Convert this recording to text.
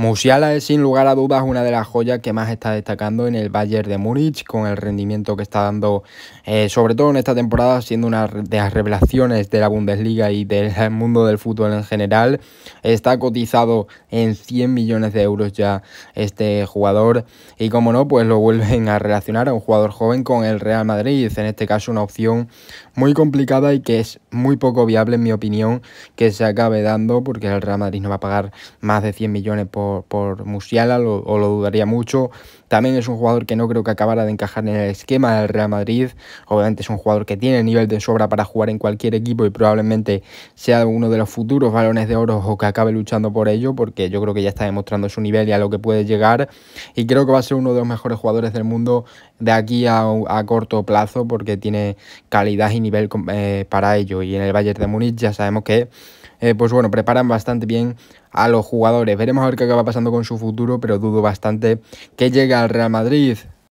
Musiala es sin lugar a dudas una de las joyas que más está destacando en el Bayern de Múnich con el rendimiento que está dando, eh, sobre todo en esta temporada, siendo una de las revelaciones de la Bundesliga y del mundo del fútbol en general. Está cotizado en 100 millones de euros ya este jugador y como no, pues lo vuelven a relacionar a un jugador joven con el Real Madrid. En este caso una opción muy complicada y que es muy poco viable en mi opinión que se acabe dando porque el Real Madrid no va a pagar más de 100 millones por por, Musiala, o lo dudaría mucho. También es un jugador que no creo que acabara de encajar en el esquema del Real Madrid. Obviamente es un jugador que tiene nivel de sobra para jugar en cualquier equipo y probablemente sea uno de los futuros balones de oro o que acabe luchando por ello, porque yo creo que ya está demostrando su nivel y a lo que puede llegar. Y creo que va a ser uno de los mejores jugadores del mundo de aquí a, corto plazo, porque tiene calidad y nivel eh, para ello. Y en el Bayern de Múnich ya sabemos que eh, pues bueno, preparan bastante bien a los jugadores. Veremos a ver qué acaba pasando con su futuro, pero dudo bastante que llegue al Real Madrid.